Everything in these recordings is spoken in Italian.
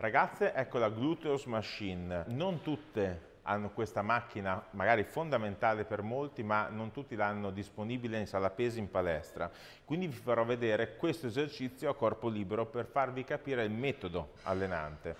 Ragazze, ecco la Gluteus Machine. Non tutte hanno questa macchina magari fondamentale per molti ma non tutti l'hanno disponibile in sala pesi in palestra quindi vi farò vedere questo esercizio a corpo libero per farvi capire il metodo allenante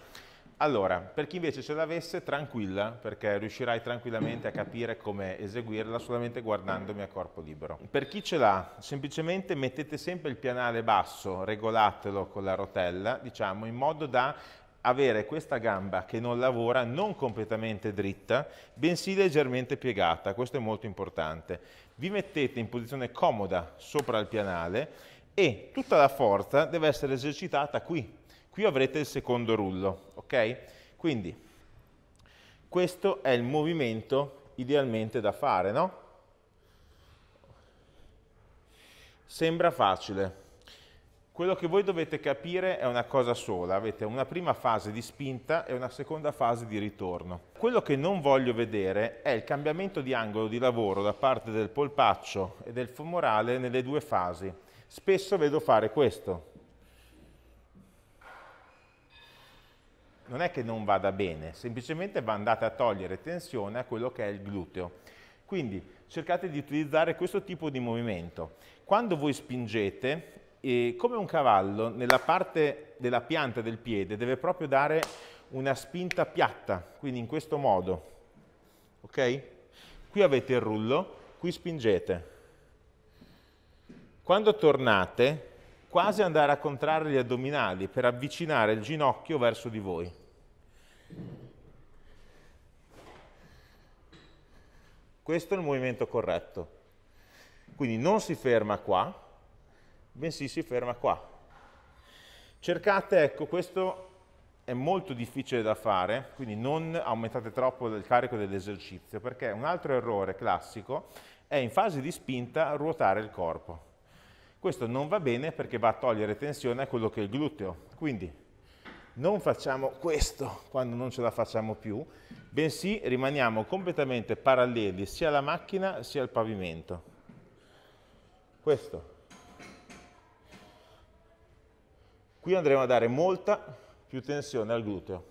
allora, per chi invece ce l'avesse, tranquilla, perché riuscirai tranquillamente a capire come eseguirla solamente guardandomi a corpo libero. Per chi ce l'ha, semplicemente mettete sempre il pianale basso, regolatelo con la rotella, diciamo, in modo da avere questa gamba che non lavora non completamente dritta, bensì leggermente piegata, questo è molto importante. Vi mettete in posizione comoda sopra il pianale e tutta la forza deve essere esercitata qui. Qui avrete il secondo rullo, ok? Quindi questo è il movimento idealmente da fare, no? Sembra facile, quello che voi dovete capire è una cosa sola, avete una prima fase di spinta e una seconda fase di ritorno. Quello che non voglio vedere è il cambiamento di angolo di lavoro da parte del polpaccio e del femorale nelle due fasi. Spesso vedo fare questo. Non è che non vada bene, semplicemente va andate a togliere tensione a quello che è il gluteo. Quindi cercate di utilizzare questo tipo di movimento. Quando voi spingete, e come un cavallo nella parte della pianta del piede deve proprio dare una spinta piatta, quindi in questo modo, ok? Qui avete il rullo, qui spingete. Quando tornate, quasi andare a contrarre gli addominali per avvicinare il ginocchio verso di voi. Questo è il movimento corretto. Quindi non si ferma qua, bensì si ferma qua. Cercate, ecco, questo è molto difficile da fare, quindi non aumentate troppo il carico dell'esercizio, perché un altro errore classico è in fase di spinta ruotare il corpo. Questo non va bene perché va a togliere tensione a quello che è il gluteo. Quindi non facciamo questo quando non ce la facciamo più, bensì rimaniamo completamente paralleli sia alla macchina sia al pavimento. Questo Qui andremo a dare molta più tensione al gluteo.